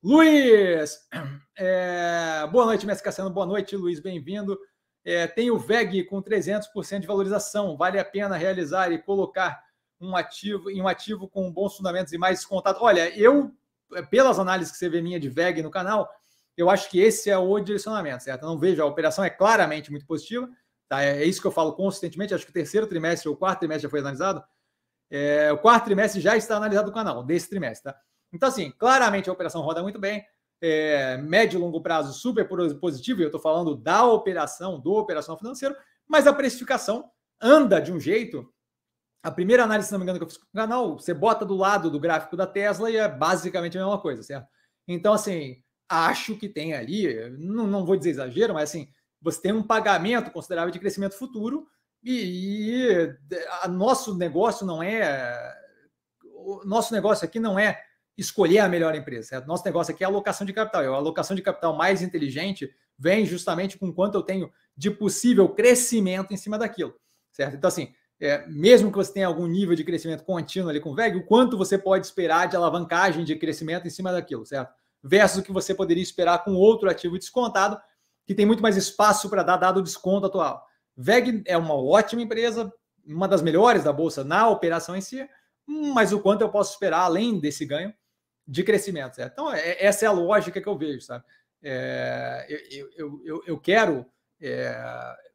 Luiz! É, boa noite, Mestre Cassiano. Boa noite, Luiz. Bem-vindo. É, tem o VEG com 300% de valorização. Vale a pena realizar e colocar um ativo em um ativo com bons fundamentos e mais descontado. Olha, eu, pelas análises que você vê minha de VEG no canal, eu acho que esse é o direcionamento, certo? Eu não vejo, a operação é claramente muito positiva. Tá? É, é isso que eu falo consistentemente. Acho que o terceiro trimestre ou o quarto trimestre já foi analisado. É, o quarto trimestre já está analisado no canal, desse trimestre, tá? Então, assim, claramente a operação roda muito bem. É, médio e longo prazo super positivo, e eu estou falando da operação, do operação financeiro, mas a precificação anda de um jeito. A primeira análise, se não me engano, que eu fiz com o canal, você bota do lado do gráfico da Tesla e é basicamente a mesma coisa, certo? Então, assim, acho que tem ali, não, não vou dizer exagero, mas assim, você tem um pagamento considerável de crescimento futuro e, e a nosso negócio não é. O nosso negócio aqui não é escolher a melhor empresa. Certo? É, nosso negócio aqui é alocação de capital. E a alocação de capital mais inteligente vem justamente com quanto eu tenho de possível crescimento em cima daquilo. Certo? Então, assim, é, mesmo que você tenha algum nível de crescimento contínuo ali com o VEG, o quanto você pode esperar de alavancagem de crescimento em cima daquilo, certo? Versus o que você poderia esperar com outro ativo descontado, que tem muito mais espaço para dar dado o desconto atual. VEG é uma ótima empresa, uma das melhores da Bolsa na operação em si, mas o quanto eu posso esperar além desse ganho de crescimento. Certo? Então, é, essa é a lógica que eu vejo, sabe? É, eu, eu, eu, eu, quero. É,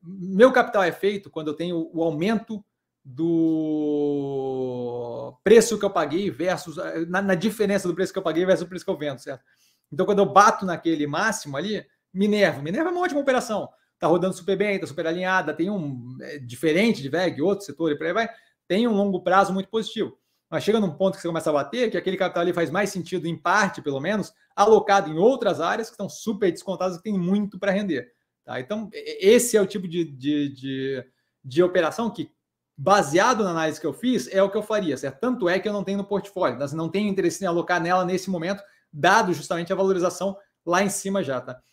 meu capital é feito quando eu tenho o aumento do preço que eu paguei versus. Na, na, diferença do preço que eu paguei versus o preço que eu vendo, certo? Então, quando eu bato naquele máximo ali, Minerva. Minerva é uma ótima operação. tá rodando super bem, tá super alinhada, tem um. É diferente de VEG, outro setor e por aí vai. Tem um longo prazo muito positivo mas chega num ponto que você começa a bater que aquele capital ali faz mais sentido, em parte pelo menos, alocado em outras áreas que estão super descontadas que tem muito para render. Tá? Então, esse é o tipo de, de, de, de, operação que, baseado na análise que eu fiz, é o que eu faria. Certo? Tanto é que eu não tenho no portfólio, mas tá? assim, não tenho interesse em alocar nela nesse momento, dado justamente a valorização lá em cima já. Tá?